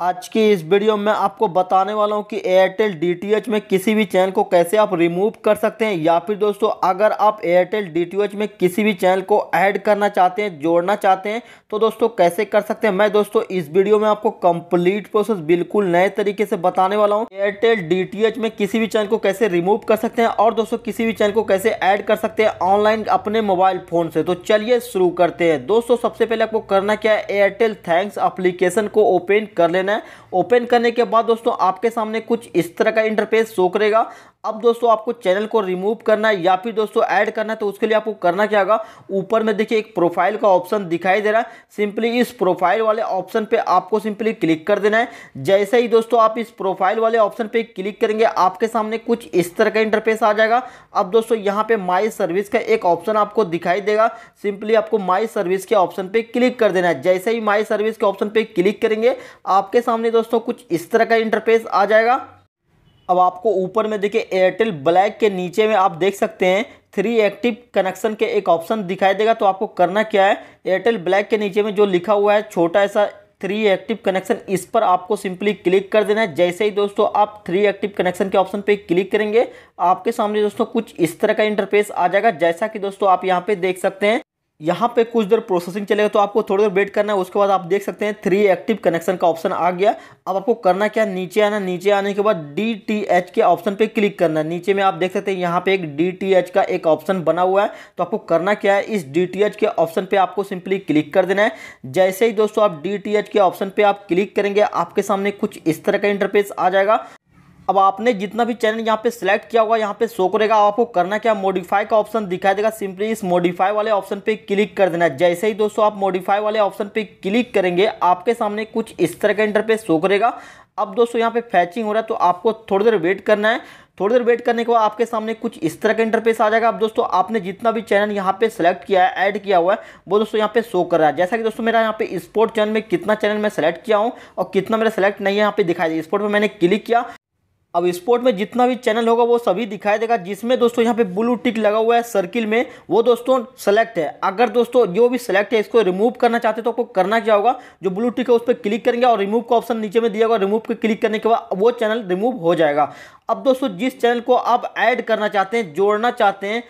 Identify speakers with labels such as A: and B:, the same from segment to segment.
A: आज की इस वीडियो में आपको बताने वाला हूं कि एयरटेल डी में किसी भी चैनल को कैसे आप रिमूव कर सकते हैं या फिर दोस्तों अगर आप एयरटेल डी में किसी भी चैनल को ऐड करना चाहते हैं जोड़ना चाहते हैं तो दोस्तों कैसे कर सकते हैं मैं दोस्तों इस वीडियो में आपको कंप्लीट प्रोसेस बिल्कुल नए तरीके से बताने वाला हूँ एयरटेल डी में किसी भी चैनल को कैसे रिमूव कर सकते हैं और दोस्तों किसी भी चैनल को कैसे ऐड कर सकते हैं ऑनलाइन अपने मोबाइल फ़ोन से तो चलिए शुरू करते हैं दोस्तों सबसे पहले आपको करना क्या है एयरटेल थैंक्स अप्लीकेशन को ओपन कर लेना लेना है ओपन करने के बाद दोस्तों आपके सामने कुछ इस तरह का इंटरफेस शो करेगा अब दोस्तों आपको चैनल को रिमूव करना है या फिर दोस्तों ऐड करना है तो उसके लिए आपको करना क्या होगा ऊपर में देखिए एक प्रोफाइल का ऑप्शन दिखाई दे रहा है सिंपली इस प्रोफाइल वाले ऑप्शन पे आपको सिंपली क्लिक कर देना है जैसे ही दोस्तों आप इस प्रोफाइल वाले ऑप्शन पे क्लिक करेंगे आपके सामने कुछ इस तरह का इंटरफेस आ जाएगा अब दोस्तों यहाँ पे माई सर्विस का एक ऑप्शन आपको दिखाई देगा सिंपली आपको माई सर्विस के ऑप्शन पर क्लिक कर देना है जैसे ही माई सर्विस के ऑप्शन पर क्लिक करेंगे आपके सामने दोस्तों कुछ इस तरह का इंटरफेस आ जाएगा अब आपको ऊपर में देखिए एयरटेल ब्लैक के नीचे में आप देख सकते हैं थ्री एक्टिव कनेक्शन के एक ऑप्शन दिखाई देगा तो आपको करना क्या है एयरटेल ब्लैक के नीचे में जो लिखा हुआ है छोटा ऐसा थ्री एक्टिव कनेक्शन इस पर आपको सिंपली क्लिक कर देना है जैसे ही दोस्तों आप थ्री एक्टिव कनेक्शन के ऑप्शन पे क्लिक करेंगे आपके सामने दोस्तों कुछ इस तरह का इंटरफेस आ जाएगा जैसा कि दोस्तों आप यहाँ पे देख सकते हैं यहाँ पे कुछ देर प्रोसेसिंग चलेगा तो आपको थोड़ी देर वेट करना है उसके बाद आप देख सकते हैं थ्री एक्टिव कनेक्शन का ऑप्शन आ गया अब आपको करना क्या नीचे आना नीचे आने के बाद डी टी एच के ऑप्शन पे क्लिक करना नीचे में आप देख सकते हैं यहाँ पे एक डी टी एच का एक ऑप्शन बना हुआ है तो आपको करना क्या है इस डी टी एच के ऑप्शन पर आपको सिंपली क्लिक कर देना है जैसे ही दोस्तों आप डी टी एच के ऑप्शन पर आप क्लिक करेंगे आपके सामने कुछ इस तरह का इंटरफेस आ जाएगा अब आपने जितना भी चैनल यहाँ पे सिलेक्ट किया होगा यहाँ पे शो करेगा आपको करना क्या मॉडिफाई का ऑप्शन दिखाई देगा सिंपली इस मॉडिफाई वाले ऑप्शन पे क्लिक कर देना है जैसे ही दोस्तों आप मॉडिफाई वाले ऑप्शन पे क्लिक करेंगे आपके सामने कुछ इस तरह का इंटरफेस शो करेगा अब दोस्तों यहाँ पे फैचिंग हो रहा है तो आपको थोड़ी देर वेट करना है थोड़ी देर वेट करने के बाद आपके सामने कुछ इस तरह का इंटरफेस आ जाएगा अब दोस्तों आपने जितना भी चैनल यहाँ पे सेलेक्ट किया है ऐड किया हुआ है वो दोस्तों यहाँ पे शो कर रहा है जैसा कि दोस्तों मेरा यहाँ पे स्पोर्ट चैनल में कितना चैनल मैं सेलेक्ट किया हूँ और कितना मेरा सेलेक्ट नहीं है यहाँ पे दिखाई दे स्पोर्ट पर मैंने क्लिक किया अब स्पोर्ट में जितना भी चैनल होगा वो सभी दिखाई देगा जिसमें दोस्तों यहाँ पे ब्लू टिक लगा हुआ है सर्किल में वो दोस्तों सेलेक्ट है अगर दोस्तों जो भी सेलेक्ट है इसको रिमूव करना चाहते हैं तो आपको करना क्या होगा जो ब्लू टिक है उस पर क्लिक करेंगे और रिमूव का ऑप्शन नीचे में दिया होगा रिमूव पर क्लिक करने के बाद वो चैनल रिमूव हो जाएगा अब दोस्तों जिस चैनल को आप ऐड करना चाहते हैं जोड़ना चाहते हैं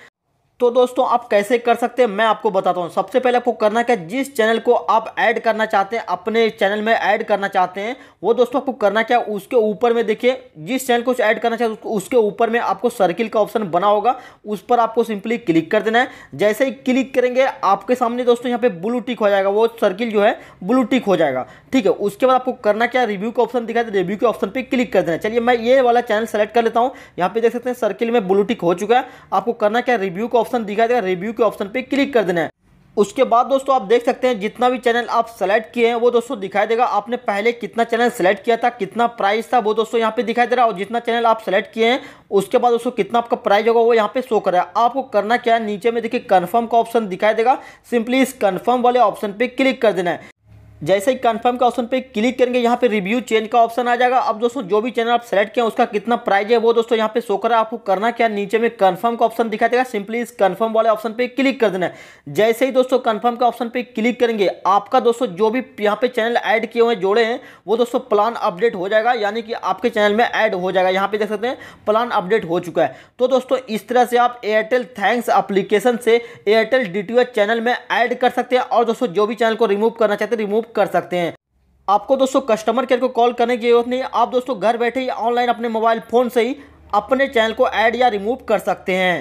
A: तो दोस्तों आप कैसे कर सकते हैं मैं आपको बताता हूं सबसे पहले आपको करना क्या जिस चैनल को आप ऐड करना चाहते हैं अपने चैनल में ऐड करना चाहते हैं वो दोस्तों आपको करना क्या उसके ऊपर में देखिए जिस चैनल को ऐड करना चाहते उसके ऊपर में आपको सर्किल का ऑप्शन बना होगा उस पर आपको सिंपली क्लिक कर देना है जैसे ही क्लिक करेंगे आपके सामने दोस्तों यहाँ पे ब्लू टिक हो जाएगा वो सर्किल जो है ब्लू टिक हो जाएगा ठीक है उसके बाद आपको करना क्या रिव्यू का ऑप्शन दिखाई दे रिव्यू के ऑप्शन पर क्लिक कर देना चलिए मैं ये वाला चैनल सेलेक्ट कर लेता हूँ यहाँ पे देख सकते हैं सर्किल में ब्लू टिक हो चुका है आपको करना क्या रिव्यू का ऑप्शन दिखा देगा रिव्यू के ऑप्शन पे क्लिक कर देना है उसके बाद दोस्तों आप देख सकते हैं जितना भी चैनल आप सेलेक्ट किए हैं वो दोस्तों दिखाई देगा आपने पहले कितना चैनल सेलेक्ट किया था कितना प्राइस था वो दोस्तों यहाँ पे दिखाई दे रहा है और जितना चैनल आप सेलेक्ट किए हैं उसके बाद दोस्तों कितना आपका प्राइस होगा वो यहाँ पे शो कर रहा है आपको करना क्या है नीचे में देखिए कन्फर्म का ऑप्शन दिखाई देगा सिंपली इस कन्फर्म वाले ऑप्शन पर क्लिक कर देना है जैसे ही कन्फर्म का ऑप्शन पे क्लिक करेंगे यहाँ पे रिव्यू चेंज का ऑप्शन आ जाएगा अब दोस्तों जो भी चैनल आप सेलेक्ट किया उसका कितना प्राइस है वो दोस्तों यहाँ पे शो करा आपको करना क्या नीचे में कन्फर्म का ऑप्शन दिखा देगा सिंपली इस कन्फर्म वाले ऑप्शन पे क्लिक कर देना है जैसे ही दोस्तों कन्फर्म का ऑप्शन पे क्लिक करेंगे आपका दोस्तों जो भी यहाँ पे चैनल ऐड किए हुए जोड़े हैं वो दोस्तों प्लान अपडेट हो जाएगा यानी कि आपके चैनल में ऐड हो जाएगा यहाँ पे देख सकते हैं प्लान अपडेट हो चुका है तो दोस्तों इस तरह से आप एयरटेल थैंक्स अप्लीकेशन से एयरटेल डी चैनल में ऐड कर सकते हैं और दोस्तों जो भी चैनल को रिमूव करना चाहते हैं रिमूव कर सकते हैं आपको दोस्तों कस्टमर केयर को कॉल करने की जरूरत नहीं आप दोस्तों घर बैठे ही ऑनलाइन अपने मोबाइल फ़ोन से ही अपने चैनल को ऐड या रिमूव कर सकते हैं